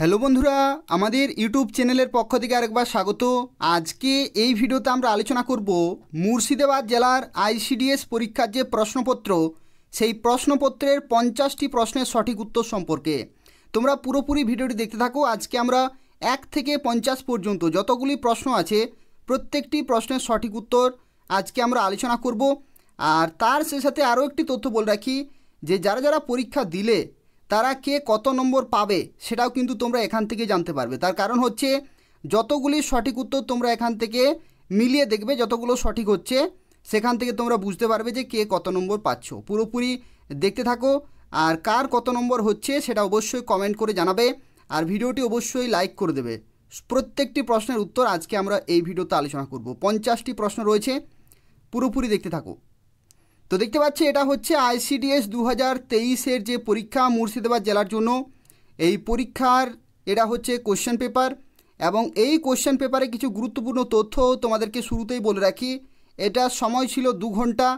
hello বন্ধুরা আমাদের YouTube চ্যানেলের পক্ষ থেকে আরেকবার স্বাগত আজকে এই ভিডিওতে আমরা আলোচনা করব মুর্শিদাবাদ জেলার আইসিডিএস পরীক্ষার যে প্রশ্নপত্র সেই প্রশ্নপত্রের পঞ্চাশটি প্রশ্নের সঠিক উত্তর সম্পর্কে তোমরা পুরোপুরি ভিডিওটি দেখতে থাকো আজকে আমরা এক থেকে পঞ্চাশ পর্যন্ত যতগুলি প্রশ্ন আছে প্রত্যেকটি প্রশ্নের সঠিক উত্তর আজকে আমরা আলোচনা করব আর তার সে সাথে আরও একটি তথ্য বলে রাখি যে যারা যারা পরীক্ষা দিলে তারা কে কত নম্বর পাবে সেটাও কিন্তু তোমরা এখান থেকে জানতে পারবে তার কারণ হচ্ছে যতগুলি সঠিক উত্তর তোমরা এখান থেকে মিলিয়ে দেখবে যতগুলো সঠিক হচ্ছে সেখান থেকে তোমরা বুঝতে পারবে যে কে কত নম্বর পাচ্ছ পুরোপুরি দেখতে থাকো আর কার কত নম্বর হচ্ছে সেটা অবশ্যই কমেন্ট করে জানাবে আর ভিডিওটি অবশ্যই লাইক করে দেবে প্রত্যেকটি প্রশ্নের উত্তর আজকে আমরা এই ভিডিওতে আলোচনা করব পঞ্চাশটি প্রশ্ন রয়েছে পুরোপুরি দেখতে থাকো তো দেখতে পাচ্ছি এটা হচ্ছে আইসিডিএস দু হাজার তেইশের যে পরীক্ষা মুর্শিদাবাদ জেলার জন্য এই পরীক্ষার এটা হচ্ছে কোশ্চেন পেপার এবং এই কোশ্চেন পেপারে কিছু গুরুত্বপূর্ণ তথ্য তোমাদেরকে শুরুতেই বলে রাখি এটা সময় ছিল দু ঘন্টা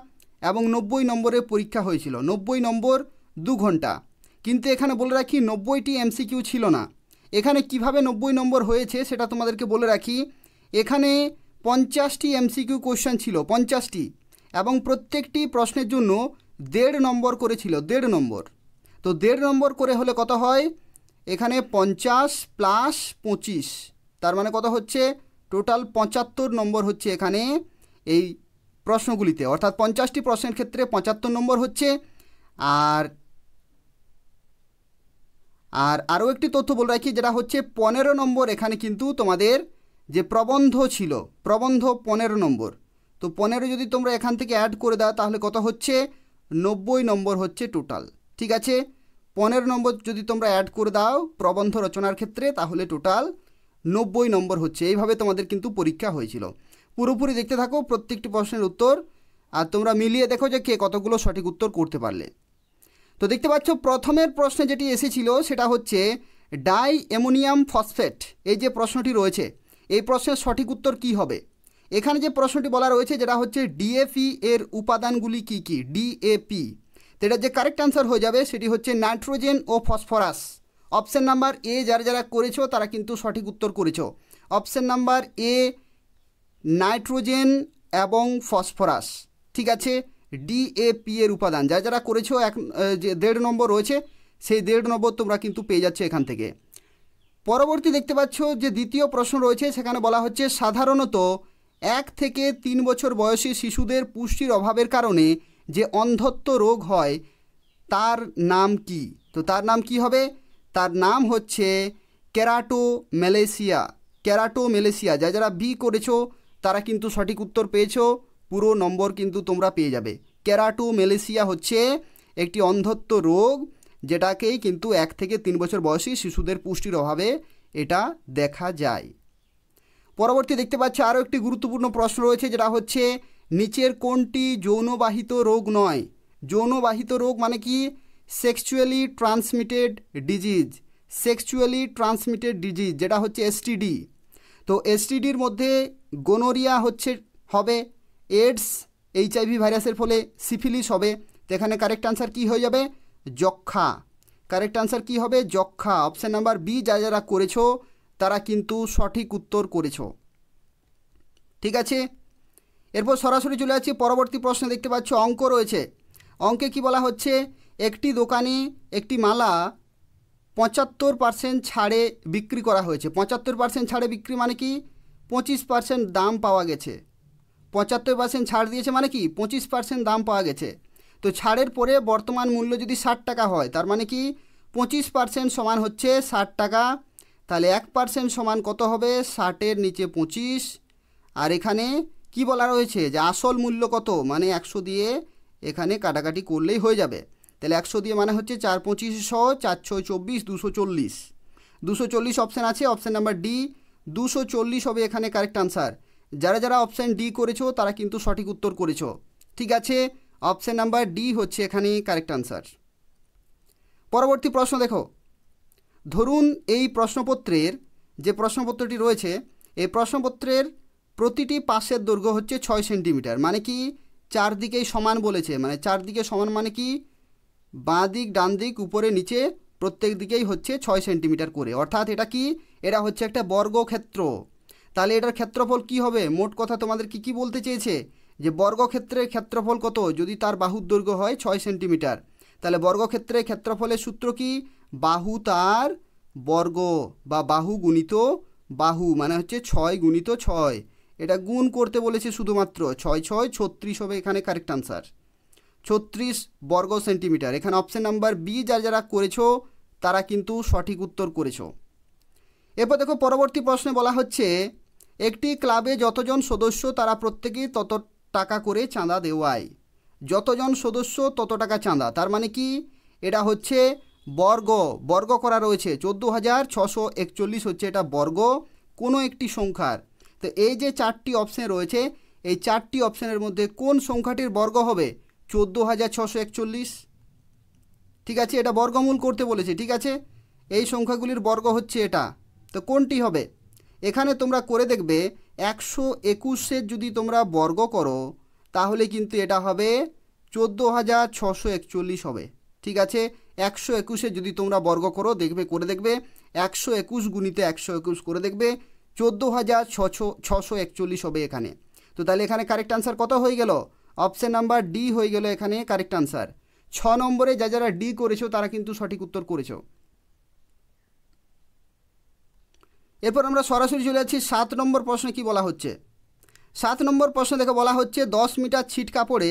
এবং নব্বই নম্বরে পরীক্ষা হয়েছিল নব্বই নম্বর দু ঘন্টা কিন্তু এখানে বলে রাখি নব্বইটি এমসিকিউ ছিল না এখানে কিভাবে নব্বই নম্বর হয়েছে সেটা তোমাদেরকে বলে রাখি এখানে পঞ্চাশটি এমসিকিউ কোশ্চেন ছিল পঞ্চাশটি এবং প্রত্যেকটি প্রশ্নের জন্য দেড় নম্বর করেছিল দেড় নম্বর তো দেড় নম্বর করে হলে কত হয় এখানে পঞ্চাশ প্লাস পঁচিশ তার মানে কত হচ্ছে টোটাল পঁচাত্তর নম্বর হচ্ছে এখানে এই প্রশ্নগুলিতে অর্থাৎ পঞ্চাশটি প্রশ্নের ক্ষেত্রে পঁচাত্তর নম্বর হচ্ছে আর আর আরও একটি তথ্য বলে রাখি যেটা হচ্ছে পনেরো নম্বর এখানে কিন্তু তোমাদের যে প্রবন্ধ ছিল প্রবন্ধ পনেরো নম্বর তো পনেরো যদি তোমরা এখান থেকে অ্যাড করে দাও তাহলে কত হচ্ছে নব্বই নম্বর হচ্ছে টোটাল ঠিক আছে পনেরো নম্বর যদি তোমরা অ্যাড করে দাও প্রবন্ধ রচনার ক্ষেত্রে তাহলে টোটাল নব্বই নম্বর হচ্ছে এইভাবে তোমাদের কিন্তু পরীক্ষা হয়েছিল পুরোপুরি দেখতে থাকো প্রত্যেকটি প্রশ্নের উত্তর আর তোমরা মিলিয়ে দেখো যে কে কতগুলো সঠিক উত্তর করতে পারলে তো দেখতে পাচ্ছ প্রথমের প্রশ্নে যেটি এসেছিল সেটা হচ্ছে ডাই অ্যামোনিয়াম ফসফেট এই যে প্রশ্নটি রয়েছে এই প্রশ্নের সঠিক উত্তর কি হবে এখানে যে প্রশ্নটি বলা রয়েছে যেটা হচ্ছে ডিএপি এর উপাদানগুলি কি কি ডিএপি তো এটার যে কারেক্ট অ্যান্সার হয়ে যাবে সেটি হচ্ছে নাইট্রোজেন ও ফসফরাস অপশান নাম্বার এ যারা যারা করেছো তারা কিন্তু সঠিক উত্তর করেছ অপশান নাম্বার এ নাইট্রোজেন এবং ফসফরাস ঠিক আছে ডিএপি এর উপাদান যারা যারা করেছো এক যে দেড় নম্বর রয়েছে সেই দেড় নম্বর তোমরা কিন্তু পেয়ে যাচ্ছ এখান থেকে পরবর্তী দেখতে পাচ্ছ যে দ্বিতীয় প্রশ্ন রয়েছে সেখানে বলা হচ্ছে সাধারণত এক থেকে তিন বছর বয়সী শিশুদের পুষ্টির অভাবের কারণে যে অন্ধত্ব রোগ হয় তার নাম কি তো তার নাম কি হবে তার নাম হচ্ছে ক্যারাটো ম্যালেসিয়া ক্যারাটো ম্যালেসিয়া যা যারা বি করেছো তারা কিন্তু সঠিক উত্তর পেয়েছো পুরো নম্বর কিন্তু তোমরা পেয়ে যাবে ক্যারাটো ম্যালেসিয়া হচ্ছে একটি অন্ধত্ব রোগ যেটাকেই কিন্তু এক থেকে তিন বছর বয়সী শিশুদের পুষ্টির অভাবে এটা দেখা যায় পরবর্তী দেখতে পাচ্ছি আরও একটি গুরুত্বপূর্ণ প্রশ্ন রয়েছে যেটা হচ্ছে নিচের কোনটি যৌনবাহিত রোগ নয় যৌনবাহিত রোগ মানে কি sexually transmitted disease sexually transmitted disease যেটা হচ্ছে এসটিডি তো এসটিডির মধ্যে গোনোরিয়া হচ্ছে হবে এডস এইচআইভি ভাইরাসের ফলে সিফিলিস হবে তো এখানে কারেক্ট আনসার কী হয়ে যাবে যক্ষা কারেক্ট আনসার কী হবে যক্ষা অপশান নাম্বার বি যা যারা করেছো তারা কিন্তু সঠিক উত্তর করেছ ঠিক আছে এরপর সরাসরি চলে যাচ্ছি পরবর্তী প্রশ্ন দেখতে পাচ্ছ অঙ্ক রয়েছে অঙ্কে কি বলা হচ্ছে একটি দোকানে একটি মালা পঁচাত্তর পার্সেন্ট ছাড়ে বিক্রি করা হয়েছে পঁচাত্তর পার্সেন্ট ছাড়ে বিক্রি মানে কি পঁচিশ পার্সেন্ট দাম পাওয়া গেছে পঁচাত্তর পার্সেন্ট ছাড় দিয়েছে মানে কি পঁচিশ পার্সেন্ট দাম পাওয়া গেছে তো ছাড়ের পরে বর্তমান মূল্য যদি ষাট টাকা হয় তার মানে কি পঁচিশ পার্সেন্ট সমান হচ্ছে ষাট টাকা তাহলে এক পার্সেন্ট সমান কত হবে ষাটের নিচে পঁচিশ আর এখানে কি বলা রয়েছে যে আসল মূল্য কত মানে একশো দিয়ে এখানে কাটাকাটি করলেই হয়ে যাবে তাহলে একশো দিয়ে মানে হচ্ছে চার পঁচিশ শো চার ছয় চব্বিশ দুশো চল্লিশ দুশো চল্লিশ অপশান আছে অপশান নাম্বার ডি দুশো চল্লিশ হবে এখানে কারেক্ট আনসার যারা যারা অপশান ডি করেছো তারা কিন্তু সঠিক উত্তর করেছো ঠিক আছে অপশান নাম্বার ডি হচ্ছে এখানে কারেক্ট আনসার পরবর্তী প্রশ্ন দেখো ধরুন এই প্রশ্নপত্রের যে প্রশ্নপত্রটি রয়েছে এই প্রশ্নপত্রের প্রতিটি পাশের দৈর্ঘ্য হচ্ছে ছয় সেন্টিমিটার মানে কি চারদিকেই সমান বলেছে মানে চারদিকে সমান মানে কি বাঁ দিক ডান দিক উপরে নিচে প্রত্যেক দিকেই হচ্ছে ছয় সেন্টিমিটার করে অর্থাৎ এটা কি এটা হচ্ছে একটা বর্গক্ষেত্র তাহলে এটার ক্ষেত্রফল কি হবে মোট কথা তোমাদের কি কি বলতে চেয়েছে যে বর্গক্ষেত্রের ক্ষেত্রফল কত যদি তার বাহুর দৈর্ঘ্য হয় ছয় সেন্টিমিটার তাহলে বর্গক্ষেত্রের ক্ষেত্রফলের সূত্র কি বাহু তার বর্গ বা বাহু গুণিত বাহু মানে হচ্ছে ছয় গুণিত ছয় এটা গুণ করতে বলেছে শুধুমাত্র ছয় ছয় ছত্রিশ হবে এখানে কারেক্ট আনসার ছত্রিশ বর্গ সেন্টিমিটার এখানে অপশান নাম্বার বি যারা যারা করেছো তারা কিন্তু সঠিক উত্তর করেছো এরপর দেখো পরবর্তী প্রশ্নে বলা হচ্ছে একটি ক্লাবে যতজন সদস্য তারা প্রত্যেকেই তত টাকা করে চাঁদা দেওয়ায় যতজন সদস্য তত টাকা চাঁদা তার মানে কি এটা হচ্ছে বর্গ বর্গ করা রয়েছে চোদ্দো হাজার ছশো একচল্লিশ হচ্ছে এটা বর্গ কোনো একটি সংখ্যার তো এই যে চারটি অপশান রয়েছে এই চারটি অপশানের মধ্যে কোন সংখ্যাটির বর্গ হবে চোদ্দো হাজার ছশো একচল্লিশ ঠিক আছে এটা বর্গমূল করতে বলেছে ঠিক আছে এই সংখ্যাগুলির বর্গ হচ্ছে এটা তো কোনটি হবে এখানে তোমরা করে দেখবে একশো একুশের যদি তোমরা বর্গ করো তাহলে কিন্তু এটা হবে চোদ্দো হাজার ছশো একচল্লিশ হবে ঠিক আছে একশো একুশে যদি তোমরা বর্গ করো দেখবে করে দেখবে একশো একুশ গুণিতে একশো একুশ করে দেখবে চোদ্দো হাজার ছশো ছশো একচল্লিশ হবে এখানে তো তাহলে এখানে কারেক্ট আনসার কত হয়ে গেল অপশান নাম্বার ডি হয়ে গেল এখানে কারেক্ট আনসার ছ নম্বরে যা যারা ডি করেছো তারা কিন্তু সঠিক উত্তর করেছ এরপর আমরা সরাসরি চলে যাচ্ছি সাত নম্বর প্রশ্নে কি বলা হচ্ছে সাত নম্বর প্রশ্নে দেখে বলা হচ্ছে দশ মিটার ছিট কাপড়ে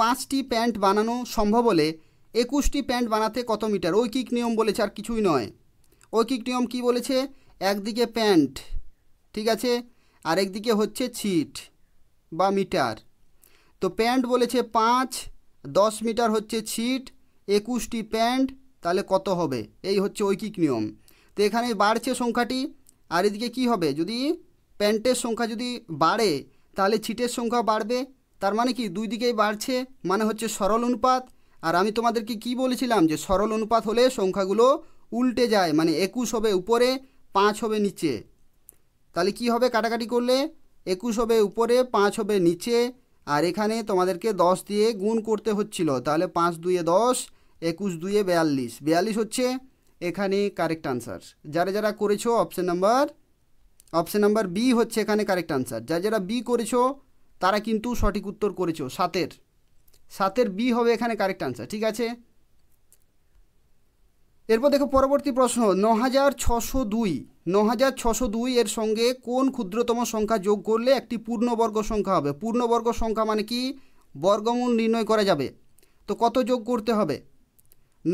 পাঁচটি প্যান্ট বানানো সম্ভব হলে একুশটি প্যান্ট বানাতে কত মিটার ঐকিক নিয়ম বলেছে আর কিছুই নয় ঐকিক নিয়ম কি বলেছে একদিকে প্যান্ট ঠিক আছে আর একদিকে হচ্ছে ছিট বা মিটার তো প্যান্ট বলেছে পাঁচ দশ মিটার হচ্ছে ছিট একুশটি প্যান্ট তাহলে কত হবে এই হচ্ছে ঐকিক নিয়ম তো এখানে বাড়ছে সংখ্যাটি আর এদিকে কি হবে যদি প্যান্টের সংখ্যা যদি বাড়ে তাহলে ছিটের সংখ্যা বাড়বে তার মানে কি দুই দিকেই বাড়ছে মানে হচ্ছে সরল অনুপাত আর আমি তোমাদেরকে কি বলেছিলাম যে সরল অনুপাত হলে সংখ্যাগুলো উল্টে যায় মানে একুশ হবে উপরে পাঁচ হবে নিচে তাহলে কি হবে কাটাকাটি করলে একুশ হবে উপরে পাঁচ হবে নিচে আর এখানে তোমাদেরকে দশ দিয়ে গুণ করতে হচ্ছিল তাহলে পাঁচ দুয়ে দশ একুশ দুয়ে বিয়াল্লিশ বিয়াল্লিশ হচ্ছে এখানে কারেক্ট আনসার যারা যারা করেছো option number option number B হচ্ছে এখানে কারেক্ট আনসার যারা যারা বি করেছো তারা কিন্তু সঠিক উত্তর করেছো সাতের সাতের বি হবে এখানে কারেক্ট আনসার ঠিক আছে এরপর দেখো পরবর্তী প্রশ্ন ন হাজার ছশো দুই ন হাজার ছশো দুই এর সঙ্গে কোন ক্ষুদ্রতম সংখ্যা যোগ করলে একটি পূর্ণবর্গ সংখ্যা হবে পূর্ণবর্গ সংখ্যা মানে কি বর্গমূল নির্ণয় করা যাবে তো কত যোগ করতে হবে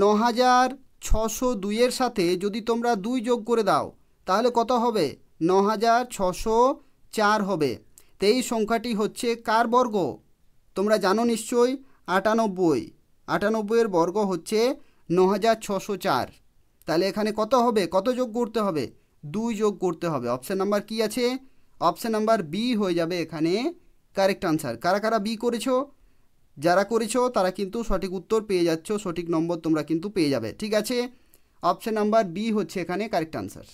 ন হাজার ছশো দুইয়ের সাথে যদি তোমরা দুই যোগ করে দাও তাহলে কত হবে ন হাজার ছশো চার হবে তো এই সংখ্যাটি হচ্ছে কার বর্গ তোমরা জানো নিশ্চয়ই আটানব্বই আটানব্বইয়ের বর্গ হচ্ছে ন হাজার ছশো চার তাহলে এখানে কত হবে কত যোগ করতে হবে দুই যোগ করতে হবে অপশান নাম্বার কি আছে অপশান নাম্বার বি হয়ে যাবে এখানে কারেক্ট আনসার কারা কারা বি করেছো যারা করেছো তারা কিন্তু সঠিক উত্তর পেয়ে যাচ্ছ সঠিক নম্বর তোমরা কিন্তু পেয়ে যাবে ঠিক আছে অপশান নাম্বার বি হচ্ছে এখানে কারেক্ট আনসার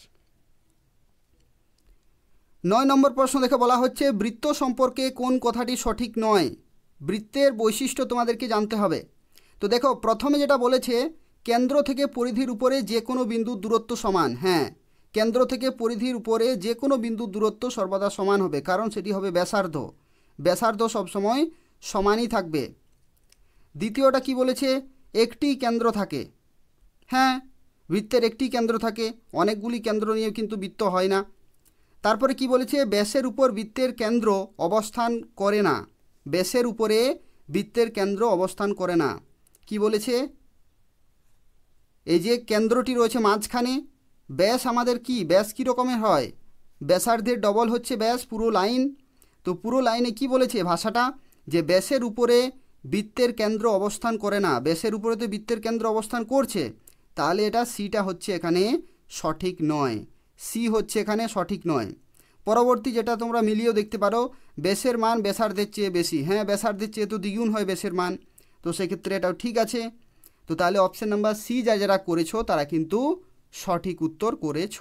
নয় নম্বর প্রশ্ন দেখে বলা হচ্ছে বৃত্ত সম্পর্কে কোন কথাটি সঠিক নয় বৃত্তের বৈশিষ্ট্য তোমাদেরকে জানতে হবে তো দেখো প্রথমে যেটা বলেছে কেন্দ্র থেকে পরিধির উপরে যে কোনো বিন্দুর দূরত্ব সমান হ্যাঁ কেন্দ্র থেকে পরিধির উপরে যে কোনো বিন্দুর দূরত্ব সর্বদা সমান হবে কারণ সেটি হবে ব্যাসার্ধ ব্যাসার্ধ সবসময় সমানই থাকবে দ্বিতীয়টা কি বলেছে একটি কেন্দ্র থাকে হ্যাঁ বৃত্তের একটি কেন্দ্র থাকে অনেকগুলি কেন্দ্র নিয়ে কিন্তু বৃত্ত হয় না তারপরে কি বলেছে ব্যাসের উপর বৃত্তের কেন্দ্র অবস্থান করে না বেসের উপরে বৃত্তের কেন্দ্র অবস্থান করে না কি বলেছে এই যে কেন্দ্রটি রয়েছে মাঝখানে ব্যাস আমাদের কি ব্যাস কী রকমের হয় ব্যাসার্ধের ডবল হচ্ছে ব্যাস পুরো লাইন তো পুরো লাইনে কি বলেছে ভাষাটা যে ব্যাসের উপরে বৃত্তের কেন্দ্র অবস্থান করে না ব্যাসের উপরে তো বৃত্তের কেন্দ্র অবস্থান করছে তাহলে এটা সিটা হচ্ছে এখানে সঠিক নয় সি হচ্ছে এখানে সঠিক নয় পরবর্তী যেটা তোমরা মিলিয়েও দেখতে পারো বেসের মান ব্যাসার্ধের চেয়ে বেশি হ্যাঁ ব্যাসার্ধের চেয়ে তো দ্বিগুণ হয় বেসের মান তো সেক্ষেত্রে এটাও ঠিক আছে তো তাহলে অপশান নাম্বার সি যা যারা করেছো তারা কিন্তু সঠিক উত্তর করেছ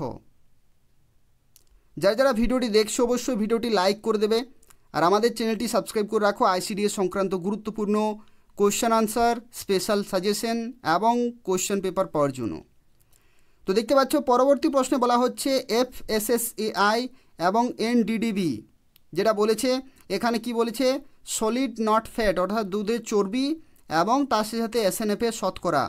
যারা যারা ভিডিওটি দেখছো অবশ্যই ভিডিওটি লাইক করে দেবে আর আমাদের চ্যানেলটি সাবস্ক্রাইব করে রাখো আইসিডিএস সংক্রান্ত গুরুত্বপূর্ণ কোশ্চেন আনসার স্পেশাল সাজেশন এবং কোশ্চেন পেপার পাওয়ার জন্য তো দেখতে পাচ্ছ পরবর্তী প্রশ্নে বলা হচ্ছে F S S A I এবং এনডিডিবি যেটা বলেছে এখানে কি বলেছে সলিড নট ফ্যাট অর্থাৎ দুধের চর্বি এবং তার সাথে সাথে এফে শতকরা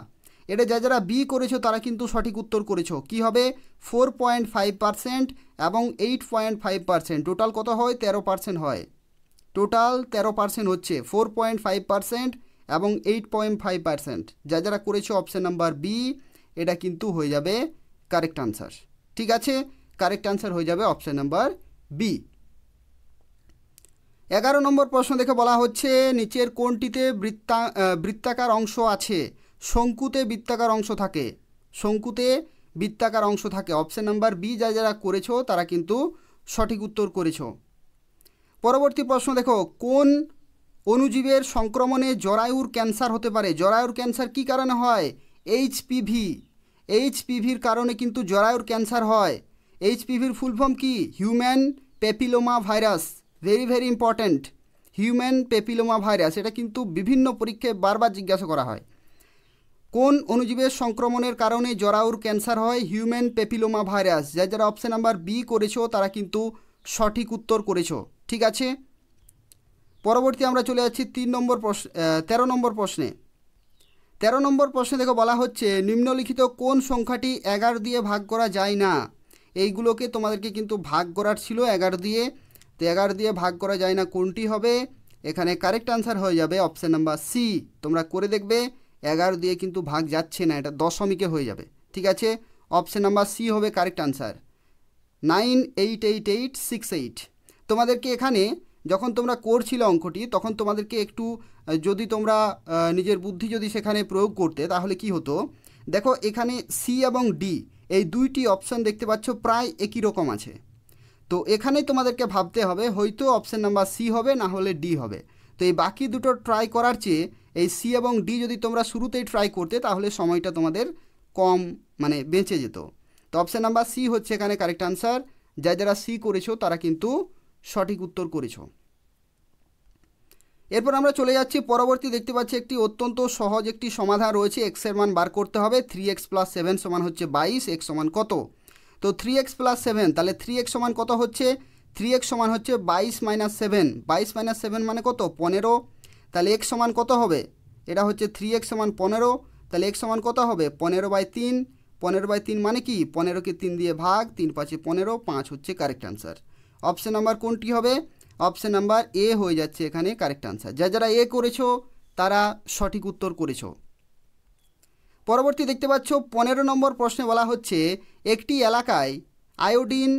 এটা যা যারা বি করেছো তারা কিন্তু সঠিক উত্তর করেছো কি হবে ফোর পয়েন্ট ফাইভ পারসেন্ট এবং eight point five percent total কত হয় তেরো পারসেন্ট হয় টোটাল তেরো পারসেন্ট হচ্ছে ফোর পয়েন্ট ফাইভ পারসেন্ট এবং এইট পয়েন্ট ফাইভ পারসেন্ট যা যারা করেছো অপশান নাম্বার বি এটা কিন্তু হয়ে যাবে কারেক্ট আনসার ঠিক আছে কারেক্ট অ্যান্সার হয়ে যাবে অপশান নাম্বার বি এগারো নম্বর প্রশ্ন দেখে বলা হচ্ছে নিচের কোনটিতে বৃত্তা বৃত্তাকার অংশ আছে শঙ্কুতে বৃত্তাকার অংশ থাকে শঙ্কুতে বৃত্তাকার অংশ থাকে অপশান নাম্বার বি যা যারা করেছ তারা কিন্তু সঠিক উত্তর করেছ পরবর্তী প্রশ্ন দেখো কোন অনুজীবের সংক্রমণে জরায়ুর ক্যান্সার হতে পারে জরায়ুর ক্যান্সার কি কারণে হয় এইচপিভি এইচপিভির কারণে কিন্তু জরায়ুর ক্যান্সার হয় এইচপিভির ফুল ফর্ম কি human papilloma virus very very important human papilloma virus এটা কিন্তু বিভিন্ন পরীক্ষায় বারবার জিজ্ঞাসা করা হয় কোন অনুজীবের সংক্রমণের কারণে জরাউর ক্যান্সার হয় হিউম্যান পেপিলোমা ভাইরাস যা যারা অপশান নাম্বার বি করেছো তারা কিন্তু সঠিক উত্তর করেছো ঠিক আছে পরবর্তী আমরা চলে যাচ্ছি তিন নম্বর প্রশ্ন তেরো নম্বর প্রশ্নে তেরো নম্বর প্রশ্নে দেখো বলা হচ্ছে নিম্নলিখিত কোন সংখ্যাটি এগারো দিয়ে ভাগ করা যায় না এইগুলোকে তোমাদেরকে কিন্তু ভাগ করার ছিল এগারো দিয়ে তো এগারো দিয়ে ভাগ করা যায় না কোনটি হবে এখানে কারেক্ট আনসার হয়ে যাবে অপশান নাম্বার সি তোমরা করে দেখবে এগারো দিয়ে কিন্তু ভাগ যাচ্ছে না এটা দশমিকে হয়ে যাবে ঠিক আছে অপশান নাম্বার সি হবে correct answer nine eight eight eight six eight তোমাদেরকে এখানে যখন তোমরা করছিলে অঙ্কটি তখন তোমাদেরকে একটু যদি তোমরা নিজের বুদ্ধি যদি সেখানে প্রয়োগ করতে তাহলে কি হতো দেখো এখানে সি এবং ডি এই দুইটি অপশন দেখতে পাচ্ছ প্রায় একই রকম আছে তো এখানেই তোমাদেরকে ভাবতে হবে হয়তো অপশান নাম্বার সি হবে না হলে ডি হবে তো এই বাকি দুটো ট্রাই করার চেয়ে এই সি এবং ডি যদি তোমরা শুরুতেই ট্রাই করতে তাহলে সময়টা তোমাদের কম মানে বেঁচে যেত তো অপশান নাম্বার সি হচ্ছে এখানে কারেক্ট আনসার যা যারা সি করেছো তারা কিন্তু সঠিক উত্তর করেছো এরপর আমরা চলে যাচ্ছি পরবর্তী দেখতে পাচ্ছি একটি অত্যন্ত সহজ একটি সমাধান রয়েছে এক্সের মান বার করতে হবে থ্রি এক্স প্লাস সেভেন সমান হচ্ছে বাইশ এক্স সমান কত তো থ্রি এক্স প্লাস সেভেন তাহলে থ্রি এক্স সমান কত হচ্ছে থ্রি এক্স সমান হচ্ছে বাইশ মাইনাস সেভেন বাইশ মাইনাস সেভেন মানে কত পনেরো তাহলে এক্স সমান কত হবে এটা হচ্ছে থ্রি এক্স সমান পনেরো তাহলে এক্স সমান কত হবে পনেরো বাই তিন পনেরো বাই তিন মানে কি পনেরোকে তিন দিয়ে ভাগ তিন পাঁচে পনেরো পাঁচ হচ্ছে কারেক্ট অ্যান্সার অপশান নাম্বার কোনটি হবে অপশান নাম্বার এ হয়ে যাচ্ছে এখানে কারেক্ট আনসার যা যারা এ করেছো তারা সঠিক উত্তর করেছো পরবর্তী দেখতে পাচ্ছ পনেরো নম্বর প্রশ্নে বলা হচ্ছে একটি এলাকায় আয়োডিন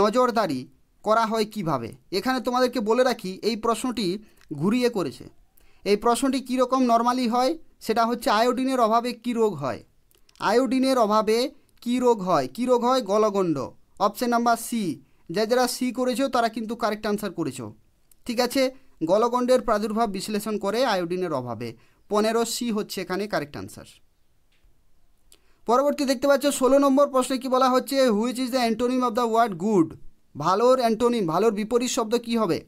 নজরদারি করা হয় কিভাবে এখানে তোমাদেরকে বলে রাখি এই প্রশ্নটি ঘুরিয়ে করেছে এই প্রশ্নটি কীরকম নর্মালি হয় সেটা হচ্ছে আয়োডিনের অভাবে কী রোগ হয় আয়োডিনের অভাবে কী রোগ হয় কী রোগ হয় গলগণ্ড অপশান নাম্বার সি যা যারা সি করেছো তারা কিন্তু কারেক্ট আনসার করেছ ঠিক আছে গলগণ্ডের প্রাদুর্ভাব বিশ্লেষণ করে আয়োডিনের অভাবে পনেরো সি হচ্ছে এখানে কারেক্ট আনসার পরবর্তী দেখতে পাচ্ছ ষোলো নম্বর প্রশ্নে কি বলা হচ্ছে which is the antonym of the word good ভালোর অ্যান্টোনিম ভালোর বিপরীত শব্দ কি হবে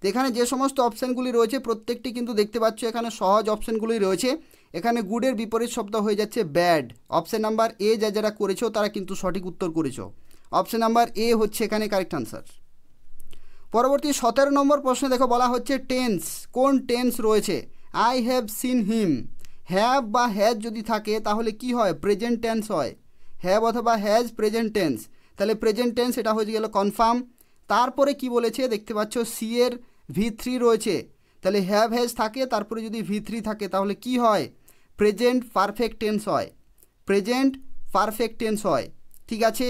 তো এখানে যে সমস্ত অপশানগুলি রয়েছে প্রত্যেকটি কিন্তু দেখতে পাচ্ছ এখানে সহজ অপশানগুলি রয়েছে এখানে গুডের বিপরীত শব্দ হয়ে যাচ্ছে ব্যাড অপশান নাম্বার এ যা যারা করেছো তারা কিন্তু সঠিক উত্তর করেছো অপশন নাম্বার এ হচ্ছে এখানে কারেক্ট আনসার পরবর্তী সতেরো নম্বর প্রশ্নে দেখো বলা হচ্ছে টেন্স কোন টেন্স রয়েছে I have seen him have বা হ্যাজ যদি থাকে তাহলে কি হয় প্রেজেন্ট টেন্স হয় হ্যাভ অথবা হ্যাজ প্রেজেন্ট টেন্স তাহলে প্রেজেন্ট টেন্স এটা হয়ে গেলো কনফার্ম তারপরে কি বলেছে দেখতে পাচ্ছ সি এর ভি থ্রি রয়েছে তাহলে হ্যাভ হ্যাজ থাকে তারপরে যদি ভি থ্রি থাকে তাহলে কি হয় প্রেজেন্ট পারফেক্ট টেন্স হয় প্রেজেন্ট পারফেক্ট টেন্স হয় ঠিক আছে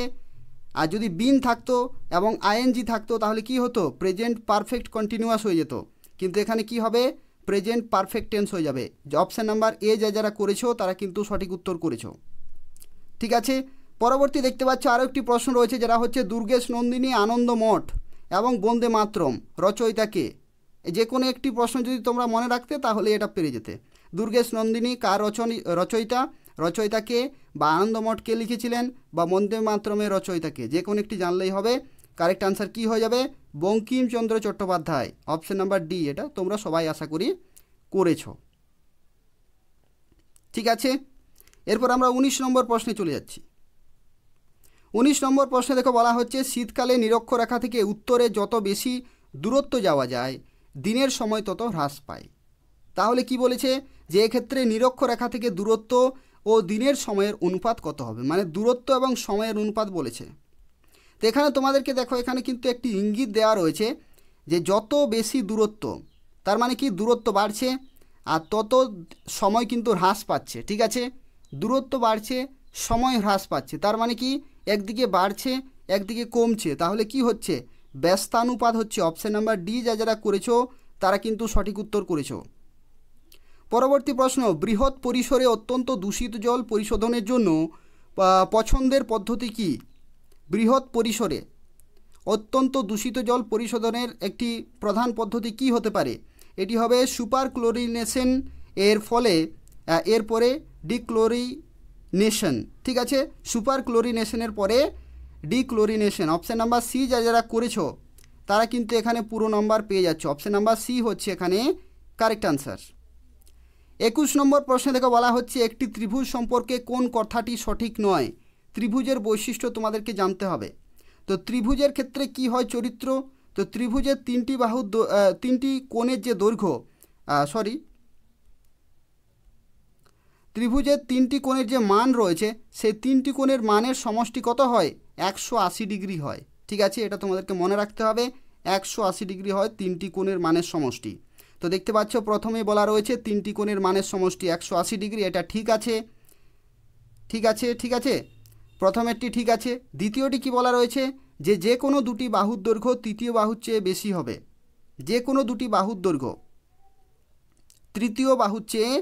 আর যদি বিন থাকতো এবং আইএনজি থাকতো তাহলে কি হতো প্রেজেন্ট পারফেক্ট কন্টিনিউয়াস হয়ে যেত কিন্তু এখানে কি হবে প্রেজেন্ট পারফেক্ট টেন্স হয়ে যাবে অপশান নাম্বার এ যা যারা করেছো তারা কিন্তু সঠিক উত্তর করেছো ঠিক আছে পরবর্তী দেখতে পাচ্ছ আরও একটি প্রশ্ন রয়েছে যারা হচ্ছে দুর্গেশ নন্দিনী আনন্দ মঠ এবং বন্দে মাতরম রচয়িতাকে যে কোনো একটি প্রশ্ন যদি তোমরা মনে রাখতে তাহলে এটা পেরে যেতে দুর্গেশ নন্দিনী কার রচনী রচয়িতা রচয়িতাকে বা আনন্দমঠকে লিখেছিলেন বা মন্দে মাতরমের রচয়িতাকে যে কোনো একটি জানলেই হবে কারেক্ট আনসার কি হয়ে যাবে Bankimchandra Chattopadhyay option number D এটা তোমরা সবাই আশা করি করেছ ঠিক আছে এরপর আমরা ১৯ নম্বর প্রশ্নে চলে যাচ্ছি ১৯ নম্বর প্রশ্নে দেখো বলা হচ্ছে শীতকালে নিরক্ষ রেখা থেকে উত্তরে যত বেশি দূরত্ব যাওয়া যায় দিনের সময় তত হ্রাস পায় তাহলে কি বলেছে যে এক্ষেত্রে নিরক্ষ রেখা থেকে দূরত্ব ও দিনের সময়ের অনুপাত কত হবে মানে দূরত্ব এবং সময়ের অনুপাত বলেছে তো এখানে তোমাদেরকে দেখো এখানে কিন্তু একটি ইঙ্গিত দেওয়া রয়েছে যে যত বেশি দূরত্ব তার মানে কি দূরত্ব বাড়ছে আর তত সময় কিন্তু হ্রাস পাচ্ছে ঠিক আছে দূরত্ব বাড়ছে সময় হ্রাস পাচ্ছে তার মানে কি একদিকে বাড়ছে একদিকে কমছে তাহলে কি হচ্ছে ব্যস্তানুপাত হচ্ছে অপশান নাম্বার ডি যা যারা করেছো তারা কিন্তু সঠিক উত্তর করেছো পরবর্তী প্রশ্ন বৃহৎ পরিসরে অত্যন্ত দূষিত জল পরিশোধনের জন্য পছন্দের পদ্ধতি কি বৃহৎ পরিসরে অত্যন্ত দূষিত জল পরিশোধনের একটি প্রধান পদ্ধতি কি হতে পারে এটি হবে সুপার ক্লোরিনেশন এর ফলে এরপরে ডিক্লোরিনেশন ঠিক আছে সুপার ক্লোরিনেশনের পরে ডিক্লোরিনেশন অপশান নাম্বার সি যা যারা করেছ তারা কিন্তু এখানে পুরো নম্বর পেয়ে যাচ্ছে অপশান নাম্বার সি হচ্ছে এখানে কারেক্ট আনসার একুশ নম্বর প্রশ্নে দেখো বলা হচ্ছে একটি ত্রিভুজ সম্পর্কে কোন কথাটি সঠিক নয় ত্রিভুজের বৈশিষ্ট্য তোমাদেরকে জানতে হবে তো ত্রিভুজের ক্ষেত্রে কি হয় চরিত্র তো ত্রিভুজের তিনটি বাহু তিনটি কোণের যে দৈর্ঘ্য সরি ত্রিভুজের তিনটি কোণের যে মান রয়েছে সেই তিনটি কোণের মানের সমষ্টি কত হয় একশো আশি ডিগ্রি হয় ঠিক আছে এটা তোমাদেরকে মনে রাখতে হবে একশো আশি ডিগ্রি হয় তিনটি কোণের মানের সমষ্টি তো দেখতে পাচ্ছ প্রথমে বলা রয়েছে তিনটি কোণের মানের সমষ্টি একশো ডিগ্রি এটা ঠিক আছে ঠিক আছে ঠিক আছে প্রথমেরটি ঠিক আছে দ্বিতীয়টি কি বলা রয়েছে যে যে কোনো দুটি বাহুর দৈর্ঘ্য তৃতীয় বাহুর চেয়ে বেশি হবে যে কোনো দুটি বাহুর দৈর্ঘ্য তৃতীয় বাহুর চেয়ে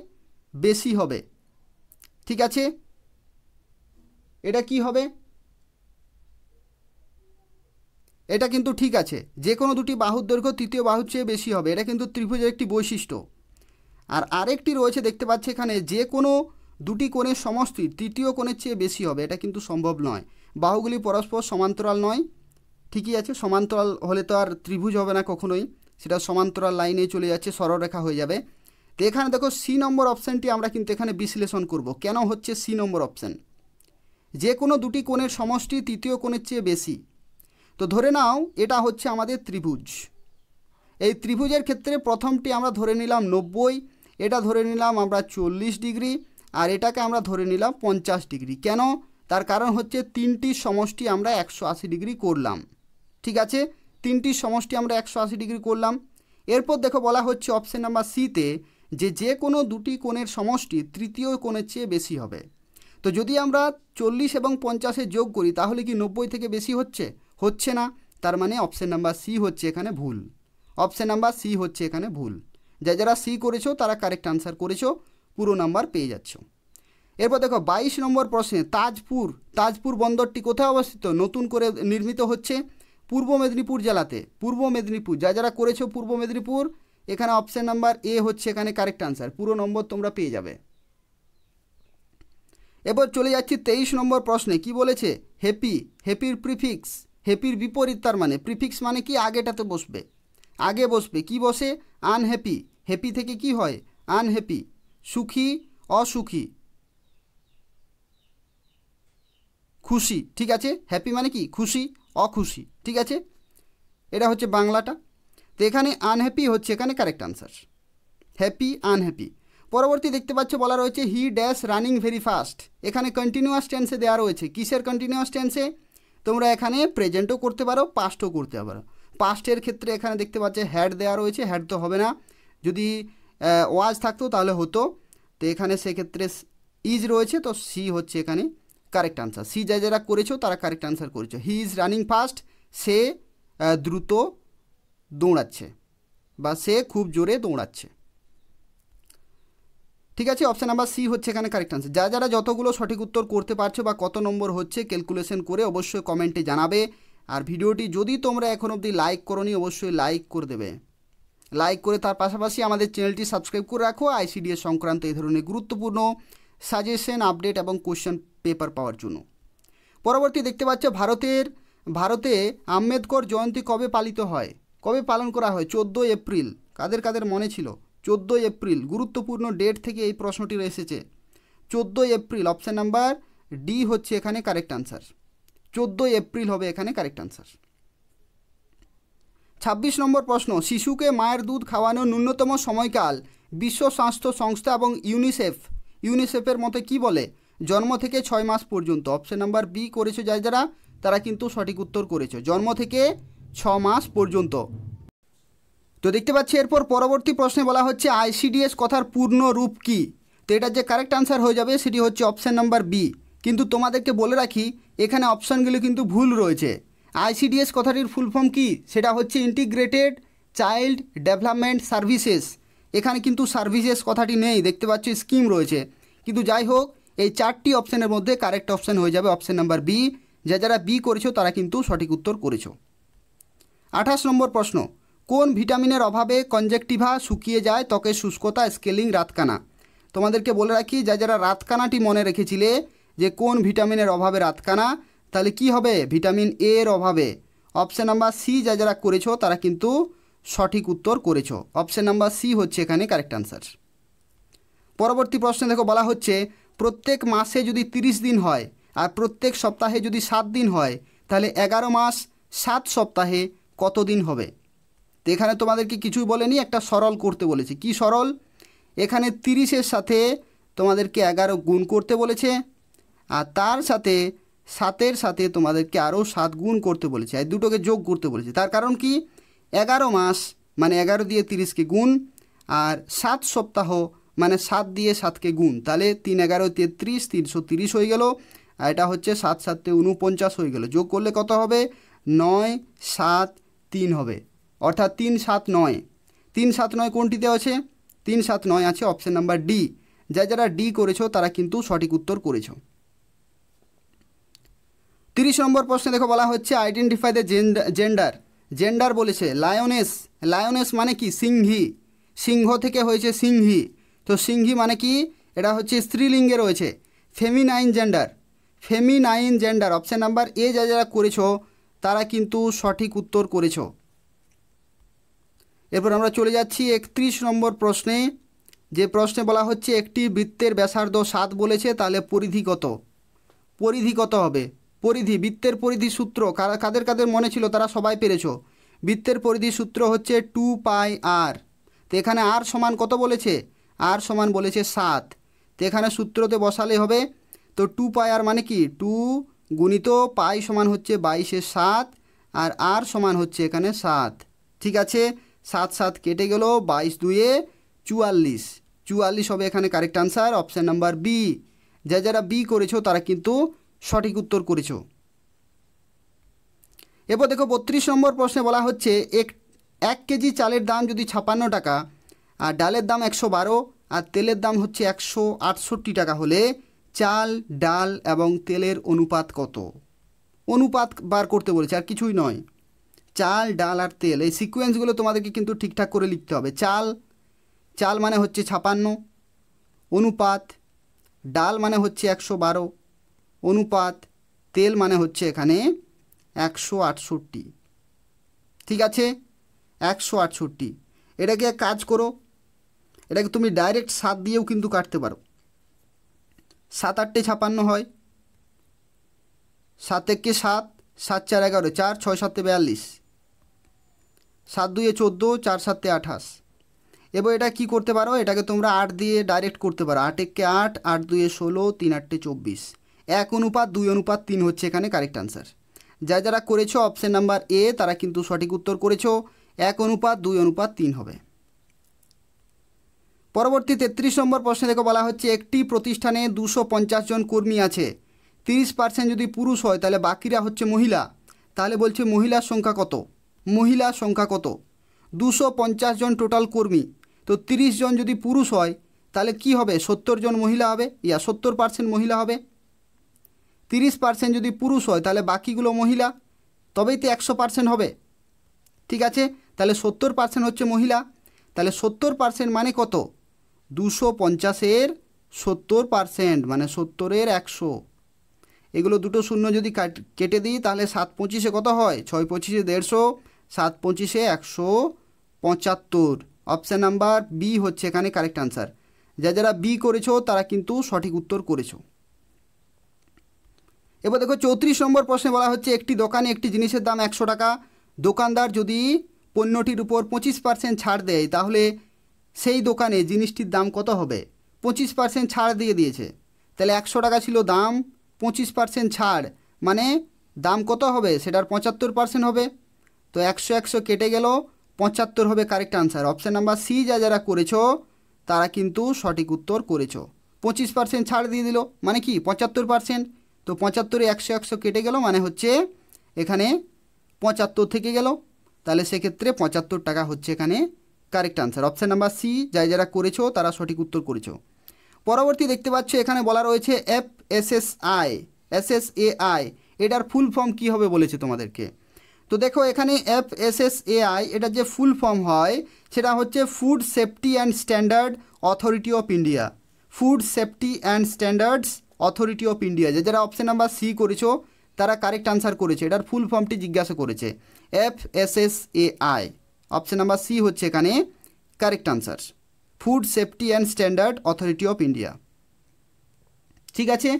বেশি হবে ঠিক আছে এটা কি হবে এটা কিন্তু ঠিক আছে যে কোনো দুটি বাহুর দৈর্ঘ্য তৃতীয় বাহুর চেয়ে বেশি হবে এটা কিন্তু ত্রিভুজের একটি বৈশিষ্ট্য আর আরেকটি রয়েছে দেখতে পাচ্ছি এখানে যে কোনো দুটি কোণের সমষ্টি তৃতীয় কোণের চেয়ে বেশি হবে এটা কিন্তু সম্ভব নয় বাহুগুলি পরস্পর সমান্তরাল নয় ঠিকই আছে সমান্তরাল হলে তো আর ত্রিভুজ হবে না কখনোই সেটা সমান্তরাল লাইনে চলে যাচ্ছে সরলরেখা হয়ে যাবে তো এখানে দেখো সি নম্বর অপশানটি আমরা কিন্তু এখানে বিশ্লেষণ করব কেন হচ্ছে সি নম্বর অপশান যে কোনো দুটি কোণের সমষ্টি তৃতীয় কোণের চেয়ে বেশি তো ধরে নাও এটা হচ্ছে আমাদের ত্রিভুজ এই ত্রিভুজের ক্ষেত্রে প্রথমটি আমরা ধরে নিলাম নব্বই এটা ধরে নিলাম আমরা চল্লিশ ডিগ্রি আর এটাকে আমরা ধরে নিলাম পঞ্চাশ ডিগ্রি কেন তার কারণ হচ্ছে তিনটি সমষ্টি আমরা একশো আশি ডিগ্রি করলাম ঠিক আছে তিনটি সমষ্টি আমরা একশো আশি ডিগ্রি করলাম এরপর দেখো বলা হচ্ছে অপশন নাম্বার সিতে যে যে কোনো দুটি কোণের সমষ্টি তৃতীয় কোণের চেয়ে বেশি হবে তো যদি আমরা চল্লিশ এবং পঞ্চাশে যোগ করি তাহলে কি নব্বই থেকে বেশি হচ্ছে হচ্ছে না তার মানে অপশান নাম্বার সি হচ্ছে এখানে ভুল অপশান নাম্বার সি হচ্ছে এখানে ভুল যা যারা সি করেছো তারা কারেক্ট আনসার করেছো পুরো নাম্বার পেয়ে যাচ্ছ এরপর দেখো বাইশ নম্বর প্রশ্নে তাজপুর তাজপুর বন্দরটি কোথায় অবস্থিত নতুন করে নির্মিত হচ্ছে পূর্ব মেদিনীপুর জেলাতে পূর্ব মেদিনীপুর যা যারা করেছো পূর্ব মেদিনীপুর এখানে অপশান নাম্বার এ হচ্ছে এখানে কারেক্ট আনসার পুরো নম্বর তোমরা পেয়ে যাবে এবার চলে যাচ্ছি তেইশ নম্বর প্রশ্নে কি বলেছে হেপি হেপির প্রিফিক্স হ্যাপির বিপরীত তার মানে প্রিফিক্স মানে কি আগেটাতে বসবে আগে বসবে কি বসে আনহ্যাপি হ্যাপি থেকে কি হয় আনহ্যাপি সুখী অসুখী খুশি ঠিক আছে হ্যাপি মানে কি খুশি অখুশি ঠিক আছে এটা হচ্ছে বাংলাটা তো এখানে আনহ্যাপি হচ্ছে এখানে কারেক্ট আনসার হ্যাপি আনহ্যাপি পরবর্তী দেখতে পাচ্ছ বলা রয়েছে he dash running very fast এখানে কন্টিনিউয়াস টেন্সে দেওয়া রয়েছে কিসের কন্টিনিউয়াস টেন্সে তোমরা এখানে প্রেজেন্টও করতে পারো পাস্টও করতে পারো পাস্টের ক্ষেত্রে এখানে দেখতে পাচ্ছে হ্যাড দেওয়া রয়েছে হ্যাড তো হবে না যদি ওয়াজ থাকতো তাহলে হতো তো এখানে সেক্ষেত্রে ইজ রয়েছে তো সি হচ্ছে এখানে কারেক্ট আনসার সি যা যারা করেছো তারা কারেক্ট আনসার করেছো হি ইজ রানিং ফাস্ট সে দ্রুত দৌড়াচ্ছে বা সে খুব জোরে দৌড়াচ্ছে ঠিক আছে অপশান নাম্বার সি হচ্ছে এখানে কারেক্ট আনসার যা যারা যতগুলো সঠিক উত্তর করতে পারছো বা কত নম্বর হচ্ছে ক্যালকুলেশন করে অবশ্যই কমেন্টে জানাবে আর ভিডিওটি যদি তোমরা এখন অবধি লাইক করনি অবশ্যই লাইক করে দেবে লাইক করে তার পাশাপাশি আমাদের চ্যানেলটি সাবস্ক্রাইব করে রাখো আইসিডিএস সংক্রান্ত এই ধরনের গুরুত্বপূর্ণ সাজেশন আপডেট এবং কোশ্চেন পেপার পাওয়ার জন্য পরবর্তী দেখতে পাচ্ছ ভারতের ভারতে আম্বেদকর জয়ন্তী কবে পালিত হয় কবে পালন করা হয় চোদ্দোই এপ্রিল কাদের কাদের মনে ছিল চোদ্দ এপ্রিল গুরুত্বপূর্ণ ডেট থেকে এই প্রশ্নটির এসেছে চোদ্দোই এপ্রিল অপশান নাম্বার ডি হচ্ছে এখানে কারেক্ট আনসার চোদ্দোই এপ্রিল হবে এখানে কারেক্ট আনসার ছাব্বিশ নম্বর প্রশ্ন শিশুকে মায়ের দুধ খাওয়ানোর ন্যূনতম সময়কাল বিশ্ব স্বাস্থ্য সংস্থা এবং ইউনিসেফ ইউনিসেফের মতে কি বলে জন্ম থেকে ছয় মাস পর্যন্ত অপশান নাম্বার বি করেছে যাই যারা তারা কিন্তু সঠিক উত্তর করেছে জন্ম থেকে ছ মাস পর্যন্ত তো দেখতে পাচ্ছি এরপর পরবর্তী প্রশ্নে বলা হচ্ছে আইসিডিএস কথার পূর্ণ রূপ কী তো এটার যে কারেক্ট আনসার হয়ে যাবে সেটি হচ্ছে অপশান নাম্বার বি কিন্তু তোমাদেরকে বলে রাখি এখানে অপশানগুলি কিন্তু ভুল রয়েছে আইসিডিএস কথাটির ফুল ফর্ম কী সেটা হচ্ছে ইন্টিগ্রেটেড চাইল্ড ডেভেলপমেন্ট সার্ভিসেস এখানে কিন্তু সার্ভিসেস কথাটি নেই দেখতে পাচ্ছি স্কিম রয়েছে কিন্তু যাই হোক এই চারটি অপশানের মধ্যে কারেক্ট অপশান হয়ে যাবে অপশান নাম্বার বি যা যারা বি করেছো তারা কিন্তু সঠিক উত্তর করেছ আঠাশ নম্বর প্রশ্ন কোন ভিটামিনের অভাবে কনজেকটিভা শুকিয়ে যায় ত্বকে শুষ্কতা স্কেলিং রাতকানা তোমাদেরকে বলে রাখি যা যারা রাতকানাটি মনে রেখেছিলে যে কোন ভিটামিনের অভাবে রাতকানা তাহলে কি হবে ভিটামিন এ এর অভাবে অপশান নাম্বার সি যা যারা করেছো তারা কিন্তু সঠিক উত্তর করেছো অপশান নাম্বার সি হচ্ছে এখানে কারেক্ট আনসার পরবর্তী প্রশ্নে দেখো বলা হচ্ছে প্রত্যেক মাসে যদি 30 দিন হয় আর প্রত্যেক সপ্তাহে যদি সাত দিন হয় তাহলে এগারো মাস সাত সপ্তাহে কত দিন হবে তো এখানে তোমাদেরকে কিছুই বলেনি একটা সরল করতে বলেছে কি সরল এখানে তিরিশের সাথে তোমাদেরকে এগারো গুণ করতে বলেছে আর তার সাথে সাতের সাথে তোমাদেরকে আরও সাত গুণ করতে বলেছে আর দুটোকে যোগ করতে বলেছে তার কারণ কি এগারো মাস মানে এগারো দিয়ে তিরিশকে গুণ আর সাত সপ্তাহ মানে সাত দিয়ে সাতকে গুণ তাহলে তিন এগারো তেত্রিশ তিনশো তিরিশ হয়ে গেল আর এটা হচ্ছে সাত সাতে উনপঞ্চাশ হয়ে গেল যোগ করলে কত হবে নয় সাত তিন হবে অর্থাৎ তিন সাত নয় তিন সাত নয় কোনটিতে আছে তিন সাত নয় আছে অপশান নাম্বার ডি যা যারা ডি করেছো তারা কিন্তু সঠিক উত্তর করেছ তিরিশ নম্বর প্রশ্নে দেখো বলা হচ্ছে আইডেন্টিফাই দ্য জেন্ডার জেন্ডার বলেছে লায়নেস লায়নেস মানে কি সিংহি সিংহ থেকে হয়েছে সিংহি তো সিংহি মানে কি এটা হচ্ছে স্ত্রীলিঙ্গে রয়েছে feminine gender feminine gender option number A যা যারা করেছ তারা কিন্তু সঠিক উত্তর করেছো এরপর আমরা চলে যাচ্ছি একত্রিশ নম্বর প্রশ্নে যে প্রশ্নে বলা হচ্ছে একটি বৃত্তের ব্যাসার্ধ সাত বলেছে তাহলে পরিধি কত পরিধি কত হবে পরিধি বৃত্তের পরিধি সূত্র কাদের কাদের মনে ছিল তারা সবাই পেরেছ বৃত্তের পরিধি সূত্র হচ্ছে টু পাই আর তো এখানে আর সমান কত বলেছে আর সমান বলেছে সাত তো এখানে সূত্রতে বসালে হবে তো টু পাই আর মানে কি টু গুণিত পাই সমান হচ্ছে বাইশে সাত আর আর সমান হচ্ছে এখানে সাত ঠিক আছে সাত সাত কেটে গেল বাইশ দুয়ে চুয়াল্লিশ চুয়াল্লিশ হবে এখানে correct answer option number B যা যারা বি করেছো তারা কিন্তু সঠিক উত্তর করেছো এরপর দেখো বত্রিশ নম্বর প্রশ্নে বলা হচ্ছে এক এক কেজি চালের দাম যদি ছাপান্ন টাকা আর ডালের দাম একশো বারো আর তেলের দাম হচ্ছে একশো আটষট্টি টাকা হলে চাল ডাল এবং তেলের অনুপাত কত অনুপাত বার করতে বলেছে আর কিছুই নয় চাল ডাল আর তেল এই সিকোয়েন্সগুলো তোমাদেরকে কিন্তু ঠিকঠাক করে লিখতে হবে চাল চাল মানে হচ্ছে ছাপান্ন অনুপাত ডাল মানে হচ্ছে একশো বারো অনুপাত তেল মানে হচ্ছে এখানে একশো আটষট্টি ঠিক আছে একশো আটষট্টি এটাকে এক কাজ করো এটাকে তুমি ডাইরেক্ট সাত দিয়েও কিন্তু কাটতে পারো সাত আটটে ছাপান্ন হয় সাত একে সাত সাত চার এগারো চার ছয় সাতে বিয়াল্লিশ সাত দুয়ে চোদ্দো চার সাতে আঠাশ এবার এটা কি করতে পারো এটাকে তোমরা আট দিয়ে ডাইরেক্ট করতে পারো আট এককে আট আট দুয়ে ষোলো তিন আটটে চব্বিশ এক অনুপাত দুই অনুপাত তিন হচ্ছে এখানে কারেক্ট আনসার যা যারা করেছো অপশান নাম্বার এ তারা কিন্তু সঠিক উত্তর করেছো এক অনুপাত দুই অনুপাত তিন হবে পরবর্তী তেত্রিশ নম্বর প্রশ্নে দেখো বলা হচ্ছে একটি প্রতিষ্ঠানে দুশো পঞ্চাশ জন কর্মী আছে তিরিশ পার্সেন্ট যদি পুরুষ হয় তাহলে বাকিরা হচ্ছে মহিলা তাহলে বলছে মহিলার সংখ্যা কত মহিলা সংখ্যা কত দুশো পঞ্চাশ জন টোটাল কর্মী তো তিরিশ জন যদি পুরুষ হয় তাহলে কি হবে সত্তর জন মহিলা হবে ইয়া সত্তর পার্সেন্ট মহিলা হবে তিরিশ পার্সেন্ট যদি পুরুষ হয় তাহলে বাকিগুলো মহিলা তবেই তো একশো পার্সেন্ট হবে ঠিক আছে তাহলে সত্তর পার্সেন্ট হচ্ছে মহিলা তাহলে সত্তর পার্সেন্ট মানে কত দুশো পঞ্চাশের সত্তর পার্সেন্ট মানে সত্তরের একশো এগুলো দুটো শূন্য যদি কেটে দিই তাহলে সাত পঁচিশে কত হয় ছয় পঁচিশে দেড়শো সাত পঁচিশে একশো পঁচাত্তর অপশান নাম্বার বি হচ্ছে এখানে কারেক্ট আনসার যা যারা বি করেছো তারা কিন্তু সঠিক উত্তর করেছো এবার দেখো চৌত্রিশ নম্বর প্রশ্নে বলা হচ্ছে একটি দোকানে একটি জিনিসের দাম একশো টাকা দোকানদার যদি পণ্যটির উপর পঁচিশ পার্সেন্ট ছাড় দেয় তাহলে সেই দোকানে জিনিসটির দাম কত হবে পঁচিশ পার্সেন্ট ছাড় দিয়ে দিয়েছে তাহলে একশো টাকা ছিল দাম পঁচিশ পার্সেন্ট ছাড় মানে দাম কত হবে সেটার পঁচাত্তর পার্সেন্ট হবে তো একশো একশো কেটে গেল পঁচাত্তর হবে correct answer option number C যা যারা করেছ তারা কিন্তু সঠিক উত্তর করেছ পঁচিশ পার্সেন্ট ছাড় দিয়ে দিল মানে কি পঁচাত্তর পার্সেন্ট তো পঁচাত্তরে একশো একশো কেটে গেল মানে হচ্ছে এখানে পঁচাত্তর থেকে গেল তাহলে সেক্ষেত্রে পঁচাত্তর টাকা হচ্ছে এখানে correct answer option number C যাই যারা করেছো তারা সঠিক উত্তর করেছ পরবর্তী দেখতে পাচ্ছ এখানে বলা রয়েছে F S S I S S A I এটার ফুল ফর্ম কী হবে বলেছে তোমাদেরকে তো দেখো এখানে এফ এস এস এআই এটা যে ফুল ফর্ম হয় সেটা হচ্ছে food safety and standard authority of India food safety and standards authority of India যে যারা অপশান নাম্বার সি করেছো তারা কারেক্ট আনসার করেছে এটার ফুল ফর্মটি জিজ্ঞাসা করেছে F S S A I option number C হচ্ছে এখানে correct answer food safety and standard authority of India ঠিক আছে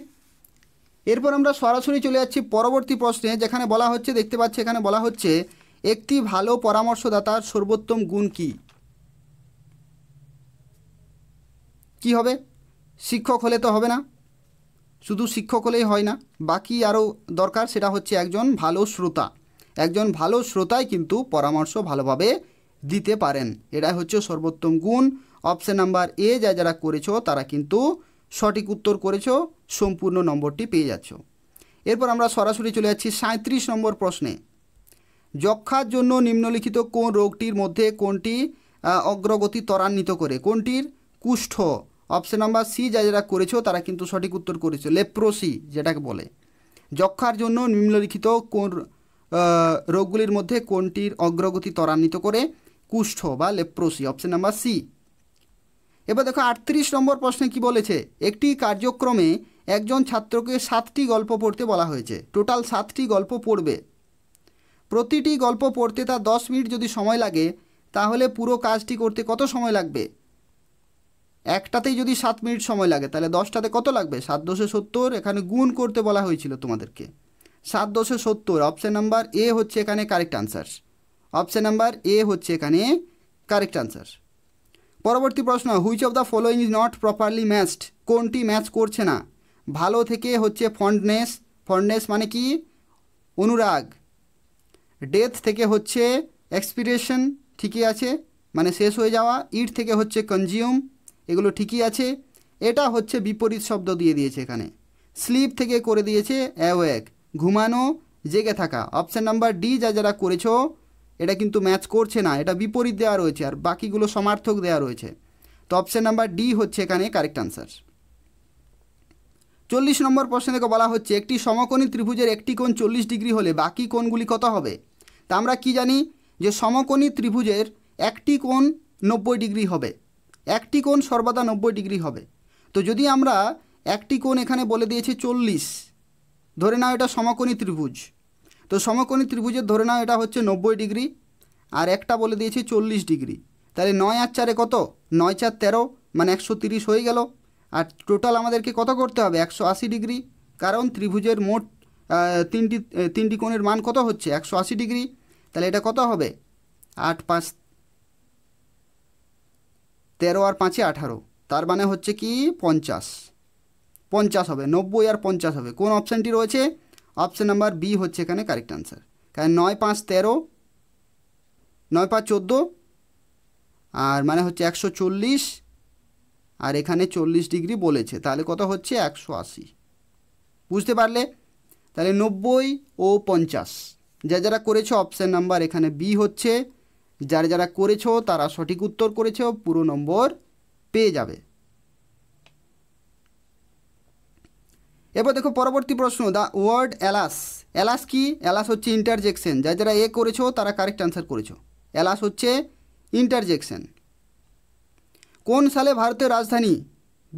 এরপর আমরা সরাসরি চলে যাচ্ছি পরবর্তী প্রশ্নে যেখানে বলা হচ্ছে দেখতে পাচ্ছি এখানে বলা হচ্ছে একটি ভালো পরামর্শদাতার সর্বোত্তম গুণ কি কি হবে শিক্ষক হলে তো হবে না শুধু শিক্ষক হলেই হয় না বাকি আরও দরকার সেটা হচ্ছে একজন ভালো শ্রোতা একজন ভালো শ্রোতাই কিন্তু পরামর্শ ভালোভাবে দিতে পারেন এটাই হচ্ছে সর্বোত্তম গুণ অপশান নাম্বার এ যা যারা করেছ তারা কিন্তু সঠিক উত্তর করেছো সম্পূর্ণ নম্বরটি পেয়ে যাচ্ছ এরপর আমরা সরাসরি চলে যাচ্ছি সাঁত্রিশ নম্বর প্রশ্নে যক্ষার জন্য নিম্নলিখিত কোন রোগটির মধ্যে কোনটি অগ্রগতি ত্বরান্বিত করে কোনটির কুষ্ঠ অপশন নাম্বার সি যা যারা করেছো তারা কিন্তু সঠিক উত্তর করেছে লেপ্রোসি যেটাকে বলে যক্ষার জন্য নিম্নলিখিত কোন রোগগুলির মধ্যে কোনটির অগ্রগতি ত্বরান্বিত করে কুষ্ঠ বা লেপ্রোসি অপশন নাম্বার সি এবার দেখো আটত্রিশ নম্বর প্রশ্নে কি বলেছে একটি কার্যক্রমে একজন ছাত্রকে সাতটি গল্প পড়তে বলা হয়েছে টোটাল সাতটি গল্প পড়বে প্রতিটি গল্প পড়তে তার দশ মিনিট যদি সময় লাগে তাহলে পুরো কাজটি করতে কত সময় লাগবে একটাতেই যদি সাত মিনিট সময় লাগে তাহলে দশটাতে কত লাগবে সাত দশে সত্তর এখানে গুণ করতে বলা হয়েছিল তোমাদেরকে সাত দশে সত্তর অপশান নাম্বার এ হচ্ছে এখানে correct answer option number A হচ্ছে এখানে কারেক্ট আনসার পরবর্তী প্রশ্ন which of the following is not properly matched কোনটি ম্যাচ করছে না ভালো থেকে হচ্ছে ফন্ডনেস ফন্ডনেস মানে কি অনুরাগ ডেথ থেকে হচ্ছে এক্সপিরেশন ঠিকই আছে মানে শেষ হয়ে যাওয়া ইট থেকে হচ্ছে কনজিউম এগুলো ঠিকই আছে এটা হচ্ছে বিপরীত শব্দ দিয়ে দিয়েছে এখানে স্লিপ থেকে করে দিয়েছে অ্যাওয়েক ঘুমানো জেগে থাকা অপশান নাম্বার ডি যা যারা করেছো এটা কিন্তু ম্যাচ করছে না এটা বিপরীত দেওয়া রয়েছে আর বাকিগুলো সমার্থক দেওয়া রয়েছে তো অপশান নাম্বার ডি হচ্ছে এখানে কারেক্ট অ্যান্সার চল্লিশ নম্বর প্রশ্ন থেকে বলা হচ্ছে একটি সমকোণী ত্রিভুজের একটি কোণ চল্লিশ ডিগ্রি হলে বাকি কোণগুলি কত হবে তা আমরা কি জানি যে সমকোণী ত্রিভুজের একটি কোণ নব্বই ডিগ্রি হবে একটি কোণ সর্বদা নব্বই ডিগ্রি হবে তো যদি আমরা একটি কোণ এখানে বলে দিয়েছি চল্লিশ ধরে নাও এটা সমকোণী ত্রিভুজ তো সমকোণী ত্রিভুজের ধরে নাও এটা হচ্ছে নব্বই ডিগ্রি আর একটা বলে দিয়েছি চল্লিশ ডিগ্রি তাহলে নয় আর চারে কত নয় চার তেরো মানে একশো তিরিশ হয়ে গেল আর টোটাল আমাদেরকে কত করতে হবে একশো আশি ডিগ্রি কারণ ত্রিভুজের মোট তিনটি তিনটি কোণের মান কত হচ্ছে একশো আশি ডিগ্রি তাহলে এটা কত হবে আট পাঁচ তেরো আর পাঁচে আঠারো তার মানে হচ্ছে কি পঞ্চাশ পঞ্চাশ হবে নব্বই আর পঞ্চাশ হবে কোন অপশানটি রয়েছে অপশান নাম্বার বি হচ্ছে এখানে কারেক্ট আনসার কারণ নয় পাঁচ তেরো নয় পাঁচ চোদ্দো আর মানে হচ্ছে একশো চল্লিশ আর এখানে চল্লিশ ডিগ্রি বলেছে তাহলে কত হচ্ছে একশো আশি বুঝতে পারলে তাহলে নব্বই ও পঞ্চাশ যা যারা করেছো অপশান নাম্বার এখানে বি হচ্ছে যারা যারা করেছো তারা সঠিক উত্তর করেছো পুরো নম্বর পেয়ে যাবে এবার দেখো পরবর্তী প্রশ্ন দ্য ওয়ার্ড অ্যালাস অ্যালাস কি অ্যালাস হচ্ছে ইন্টারজেকশন যা যারা এ করেছো তারা কারেক্ট অ্যান্সার করেছো অ্যালাস হচ্ছে ইন্টারজেকশন কোন সালে ভারতের রাজধানী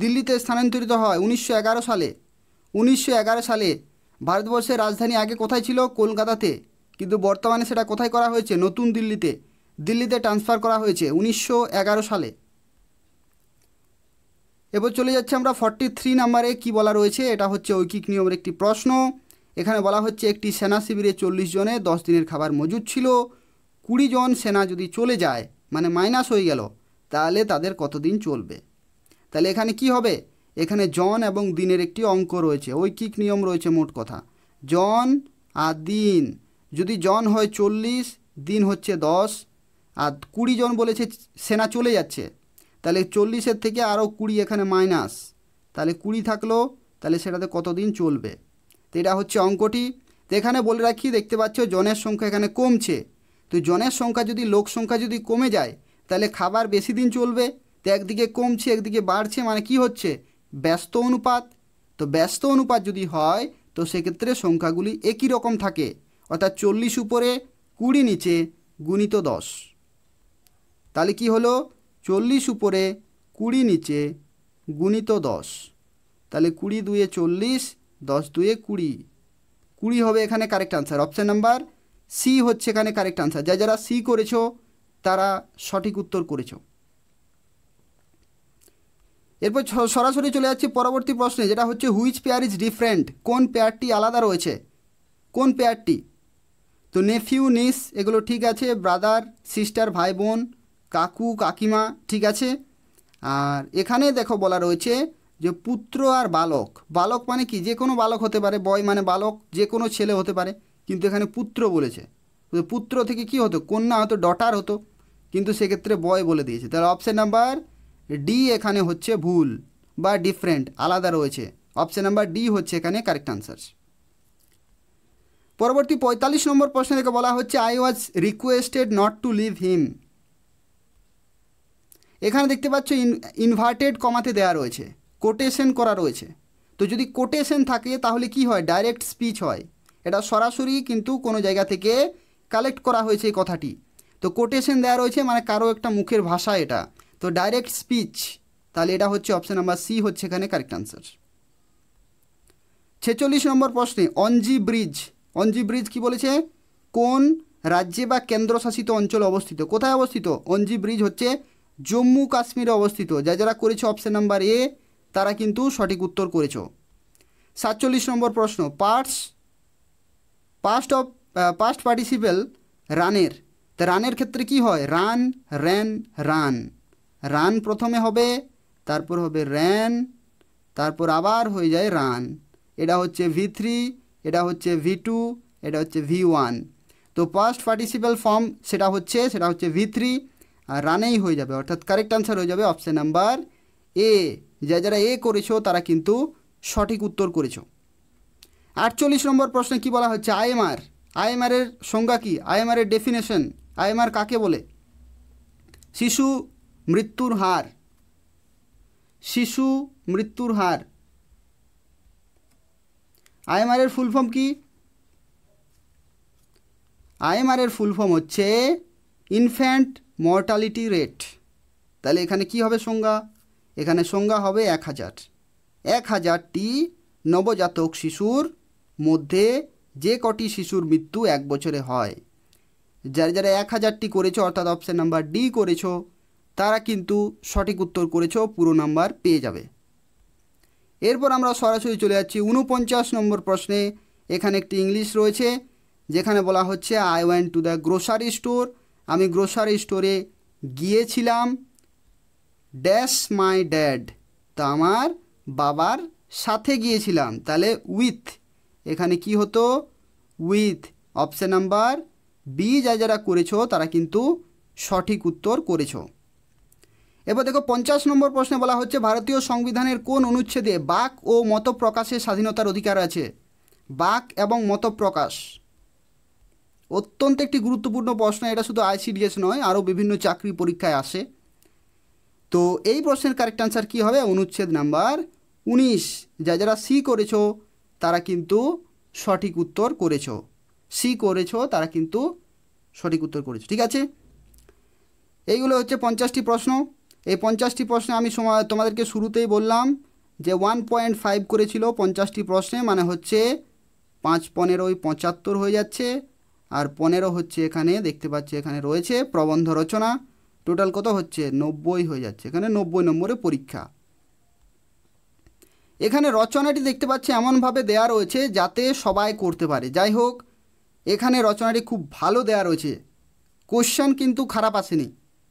দিল্লিতে স্থানান্তরিত হয় উনিশশো সালে উনিশশো সালে ভারতবর্ষের রাজধানী আগে কোথায় ছিল কলকাতাতে কিন্তু বর্তমানে সেটা কোথায় করা হয়েছে নতুন দিল্লিতে দিল্লিতে ট্রান্সফার করা হয়েছে উনিশশো সালে এবার চলে যাচ্ছে আমরা ফর্টি থ্রি নাম্বারে কী বলা রয়েছে এটা হচ্ছে ঐকিক নিয়মের একটি প্রশ্ন এখানে বলা হচ্ছে একটি সেনা শিবিরে চল্লিশ জনে দশ দিনের খাবার মজুদ ছিল কুড়ি জন সেনা যদি চলে যায় মানে মাইনাস হয়ে গেল তাহলে তাদের কতদিন চলবে তাহলে এখানে কি হবে এখানে জন এবং দিনের একটি অঙ্ক রয়েছে ঐকিক নিয়ম রয়েছে মোট কথা জন আর দিন যদি জন হয় চল্লিশ দিন হচ্ছে দশ আর কুড়ি জন বলেছে সেনা চলে যাচ্ছে তাহলে চল্লিশের থেকে আরও কুড়ি এখানে মাইনাস তাহলে কুড়ি থাকলো তাহলে সেটাতে কতদিন চলবে তো এটা হচ্ছে অঙ্কটি তো এখানে বলে রাখি দেখতে পাচ্ছ জনের সংখ্যা এখানে কমছে তো জনের সংখ্যা যদি লোক সংখ্যা যদি কমে যায় তাহলে খাবার বেশি দিন চলবে তো একদিকে কমছে একদিকে বাড়ছে মানে কি হচ্ছে ব্যস্ত অনুপাত তো ব্যস্ত অনুপাত যদি হয় তো সেক্ষেত্রে সংখ্যাগুলি একই রকম থাকে অর্থাৎ চল্লিশ উপরে কুড়ি নিচে গুণিত দশ তাহলে কি হলো চল্লিশ উপরে কুড়ি নিচে গুণিত দশ তাহলে কুড়ি দুয়ে চল্লিশ দশ দুয়ে কুড়ি কুড়ি হবে এখানে correct answer option number C হচ্ছে এখানে কারেক্ট আনসার যা যারা সি করেছো তারা সঠিক উত্তর করেছ এরপর সরাসরি চলে যাচ্ছি পরবর্তী প্রশ্নে যেটা হচ্ছে হুইচ পেয়ার ইজ ডিফারেন্ট কোন পেয়ারটি আলাদা রয়েছে কোন পেয়ারটি তো নেফিউ নিস এগুলো ঠিক আছে ব্রাদার সিস্টার ভাই বোন কাকু কাকিমা ঠিক আছে আর এখানে দেখো বলা রয়েছে যে পুত্র আর বালক বালক মানে কি যে কোনো বালক হতে পারে বয় মানে বালক যে কোনো ছেলে হতে পারে কিন্তু এখানে পুত্র বলেছে পুত্র থেকে কি হতো কন্যা হতো ডটার হতো কিন্তু সেক্ষেত্রে বয় বলে দিয়েছে তাহলে অপশান নাম্বার ডি এখানে হচ্ছে ভুল বা ডিফারেন্ট আলাদা রয়েছে অপশান নাম্বার ডি হচ্ছে এখানে কারেক্ট আনসার পরবর্তী পঁয়তাল্লিশ নম্বর প্রশ্ন থেকে বলা হচ্ছে I was requested not to leave him এখানে দেখতে পাচ্ছ ইনভার্টেড কমাতে দেয়া রয়েছে কোটেশন করা রয়েছে তো যদি কোটেশন থাকে তাহলে কি হয় ডাইরেক্ট স্পিচ হয় এটা সরাসরি কিন্তু কোনো জায়গা থেকে কালেক্ট করা হয়েছে এই কথাটি তো কোটেশন দেওয়া রয়েছে মানে কারো একটা মুখের ভাষা এটা তো ডাইরেক্ট স্পিচ তাহলে এটা হচ্ছে অপশান নাম্বার সি হচ্ছে এখানে কারেক্ট আনসার ছেচল্লিশ নম্বর প্রশ্নে অঞ্জি ব্রিজ অঞ্জি ব্রিজ কি বলেছে কোন রাজ্যে বা কেন্দ্রশাসিত অঞ্চলে অবস্থিত কোথায় অবস্থিত অঞ্জি ব্রিজ হচ্ছে জম্মু কাশ্মীরে অবস্থিত যা যারা করেছে অপশান নাম্বার এ তারা কিন্তু সঠিক উত্তর করেছ সাতচল্লিশ নম্বর প্রশ্ন parts past of past participle রানের তা রানের ক্ষেত্রে কি হয় রান র্যান রান রান প্রথমে হবে তারপর হবে র্যান তারপর আবার হয়ে যায় রান এটা হচ্ছে ভি থ্রি এটা হচ্ছে ভি টু এটা হচ্ছে ভি ওয়ান তো ফার্স্ট পার্টিসিপাল ফর্ম সেটা হচ্ছে সেটা হচ্ছে ভি থ্রি আর রানেই হয়ে যাবে অর্থাৎ কারেক্ট আনসার হয়ে যাবে অপশান নাম্বার এ যা যারা এ করেছো তারা কিন্তু সঠিক উত্তর করেছো আটচল্লিশ নম্বর প্রশ্নে কি বলা হচ্ছে আইএমআর আইএমআরের সংজ্ঞা কী আইএমআরের ডেফিনেশন আইএমআর কাকে বলে শিশু মৃত্যুর হার শিশু মৃত্যুর হার আইএমআর এর ফুল ফর্ম কি আইএমআর এর ফুল ফর্ম হচ্ছে ইনফ্যান্ট মর্টালিটি রেট তাহলে এখানে কি হবে সংজ্ঞা এখানে সংজ্ঞা হবে এক হাজার এক হাজারটি নবজাতক শিশুর মধ্যে যে কটি শিশুর মৃত্যু এক বছরে হয় যারা যারা এক হাজারটি করেছো অর্থাৎ অপশান নাম্বার ডি করেছো তারা কিন্তু সঠিক উত্তর করেছো পুরো নাম্বার পেয়ে যাবে এরপর আমরা সরাসরি চলে যাচ্ছি উনপঞ্চাশ নম্বর প্রশ্নে এখানে একটি ইংলিশ রয়েছে যেখানে বলা হচ্ছে I went to the grocery store আমি গ্রোসারি স্টোরে গিয়েছিলাম ড্যাশ মাই ড্যাড তা আমার বাবার সাথে গিয়েছিলাম তাহলে উইথ এখানে কি হতো উইথ অপশান নাম্বার বি যা যারা করেছো তারা কিন্তু সঠিক উত্তর করেছো এবার দেখো পঞ্চাশ নম্বর প্রশ্নে বলা হচ্ছে ভারতীয় সংবিধানের কোন অনুচ্ছেদে বাক ও মত প্রকাশের স্বাধীনতার অধিকার আছে বাক এবং মত প্রকাশ অত্যন্ত একটি গুরুত্বপূর্ণ প্রশ্ন এটা শুধু আইসিডিএস নয় আরও বিভিন্ন চাকরি পরীক্ষায় আসে তো এই প্রশ্নের কারেক্ট আনসার কী হবে অনুচ্ছেদ নাম্বার উনিশ যা যারা সি করেছ তারা কিন্তু সঠিক উত্তর করেছো সি করেছো তারা কিন্তু সঠিক উত্তর করেছ ঠিক আছে এইগুলো হচ্ছে পঞ্চাশটি প্রশ্ন এই পঞ্চাশটি প্রশ্নে আমি সময় তোমাদেরকে শুরুতেই বললাম যে ওয়ান পয়েন্ট ফাইভ করেছিল পঞ্চাশটি প্রশ্নে মানে হচ্ছে পাঁচ পনেরোই পঁচাত্তর হয়ে যাচ্ছে আর পনেরো হচ্ছে এখানে দেখতে পাচ্ছি এখানে রয়েছে প্রবন্ধ রচনা টোটাল কত হচ্ছে নব্বই হয়ে যাচ্ছে এখানে নব্বই নম্বরে পরীক্ষা এখানে রচনাটি দেখতে পাচ্ছি এমনভাবে দেয়া রয়েছে যাতে সবাই করতে পারে যাই হোক এখানে রচনাটি খুব ভালো দেয়া রয়েছে কোশ্চেন কিন্তু খারাপ আসেনি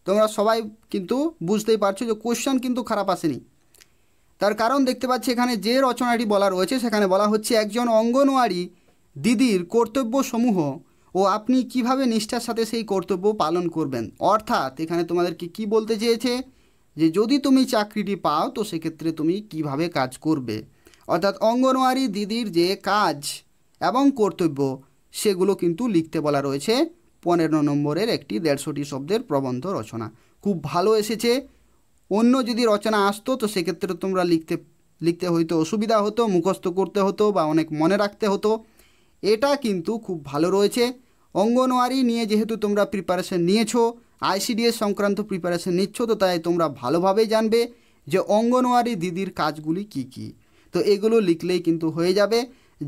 তোমরা সবাই কিন্তু বুঝতেই পারছো যে কোশ্চেন কিন্তু খারাপ আসেনি তার কারণ দেখতে পাচ্ছি এখানে যে রচনাটি বলা রয়েছে সেখানে বলা হচ্ছে একজন অঙ্গনওয়াড়ি দিদির কর্তব্যসমূহ ও আপনি কিভাবে নিষ্ঠার সাথে সেই কর্তব্য পালন করবেন অর্থাৎ এখানে তোমাদেরকে কি বলতে চেয়েছে যে যদি তুমি চাকরিটি পাও তো সেক্ষেত্রে তুমি কিভাবে কাজ করবে অর্থাৎ অঙ্গনওয়াড়ি দিদির যে কাজ এবং কর্তব্য সেগুলো কিন্তু লিখতে বলা রয়েছে পনেরো নম্বরের একটি দেড়শোটি শব্দের প্রবন্ধ রচনা খুব ভালো এসেছে অন্য যদি রচনা আসতো তো সেক্ষেত্রে তোমরা লিখতে লিখতে হয়তো অসুবিধা হতো মুখস্থ করতে হতো বা অনেক মনে রাখতে হতো এটা কিন্তু খুব ভালো রয়েছে অঙ্গনওয়ারি নিয়ে যেহেতু তোমরা প্রিপারেশন নিয়েছো আইসিডিএস সংক্রান্ত প্রিপারেশন নিচ্ছ তো তাই তোমরা ভালোভাবেই জানবে যে অঙ্গনওয়ারি দিদির কাজগুলি কি কি তো এগুলো লিখলেই কিন্তু হয়ে যাবে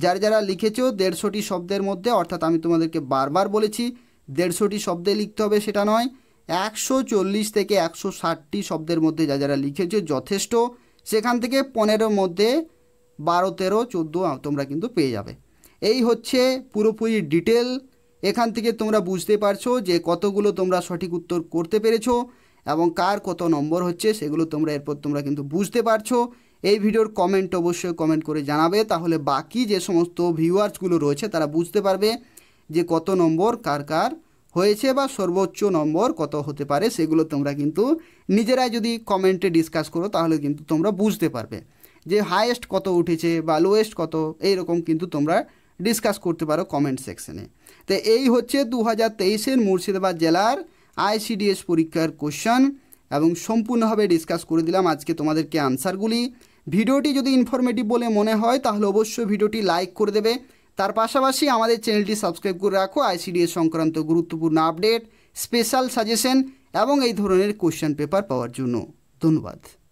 যারা যারা লিখেছো দেড়শোটি শব্দের মধ্যে অর্থাৎ আমি তোমাদেরকে বারবার বলেছি দেড়শোটি শব্দে লিখতে হবে সেটা নয় একশো চল্লিশ থেকে একশো ষাটটি শব্দের মধ্যে যা যারা লিখেছ যথেষ্ট সেখান থেকে পনেরোর মধ্যে বারো তেরো চোদ্দো তোমরা কিন্তু পেয়ে যাবে এই হচ্ছে পুরোপুরি ডিটেল এখান থেকে তোমরা বুঝতে পারছো যে কতগুলো তোমরা সঠিক উত্তর করতে পেরেছো এবং কার কত নম্বর হচ্ছে সেগুলো তোমরা এরপর তোমরা কিন্তু বুঝতে পারছো এই ভিডিওর কমেন্ট অবশ্যই কমেন্ট করে জানাবে তাহলে বাকি যে সমস্ত ভিউয়ার্সগুলো রয়েছে তারা বুঝতে পারবে যে কত নম্বর কার কার হয়েছে বা সর্বোচ্চ নম্বর কত হতে পারে সেগুলো তোমরা কিন্তু নিজেরাই যদি কমেন্টে ডিসকাস করো তাহলে কিন্তু তোমরা বুঝতে পারবে যে হায়েস্ট কত উঠেছে বা লোয়েস্ট কত এই রকম কিন্তু তোমরা ডিসকাস করতে পারো কমেন্ট সেকশনে তো এই হচ্ছে দু হাজার তেইশের মুর্শিদাবাদ জেলার আইসিডিএস পরীক্ষার কোশ্চন এবং সম্পূর্ণভাবে ডিসকাস করে দিলাম আজকে তোমাদেরকে আনসারগুলি ভিডিওটি যদি ইনফরমেটিভ বলে মনে হয় তাহলে অবশ্যই ভিডিওটি লাইক করে দেবে তার পাশাপাশি আমাদের চ্যানেলটি সাবস্ক্রাইব করে রাখো আইসিডিএস সংক্রান্ত গুরুত্বপূর্ণ আপডেট স্পেশাল সাজেশন এবং এই ধরনের কোয়েশ্চেন পেপার পাওয়ার জন্য ধন্যবাদ